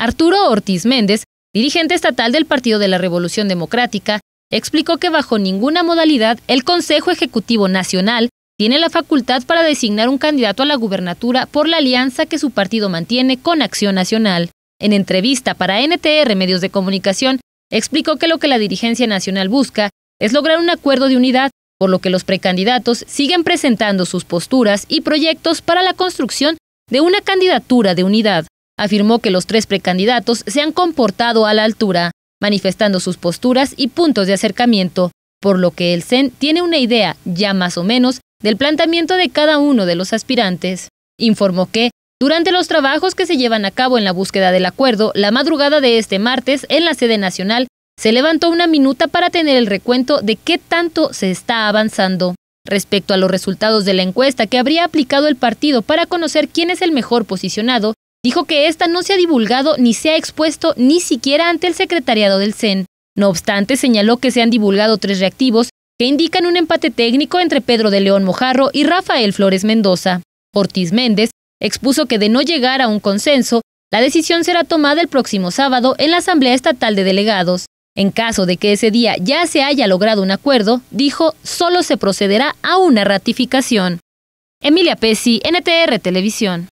Arturo Ortiz Méndez, dirigente estatal del Partido de la Revolución Democrática, explicó que bajo ninguna modalidad el Consejo Ejecutivo Nacional tiene la facultad para designar un candidato a la gubernatura por la alianza que su partido mantiene con Acción Nacional. En entrevista para NTR Medios de Comunicación, explicó que lo que la dirigencia nacional busca es lograr un acuerdo de unidad, por lo que los precandidatos siguen presentando sus posturas y proyectos para la construcción de una candidatura de unidad afirmó que los tres precandidatos se han comportado a la altura, manifestando sus posturas y puntos de acercamiento, por lo que el CEN tiene una idea, ya más o menos, del planteamiento de cada uno de los aspirantes. Informó que, durante los trabajos que se llevan a cabo en la búsqueda del acuerdo, la madrugada de este martes, en la sede nacional, se levantó una minuta para tener el recuento de qué tanto se está avanzando. Respecto a los resultados de la encuesta que habría aplicado el partido para conocer quién es el mejor posicionado, Dijo que esta no se ha divulgado ni se ha expuesto ni siquiera ante el secretariado del CEN. No obstante, señaló que se han divulgado tres reactivos que indican un empate técnico entre Pedro de León Mojarro y Rafael Flores Mendoza. Ortiz Méndez expuso que de no llegar a un consenso, la decisión será tomada el próximo sábado en la Asamblea Estatal de Delegados. En caso de que ese día ya se haya logrado un acuerdo, dijo, solo se procederá a una ratificación. Emilia Pesci, NTR Televisión.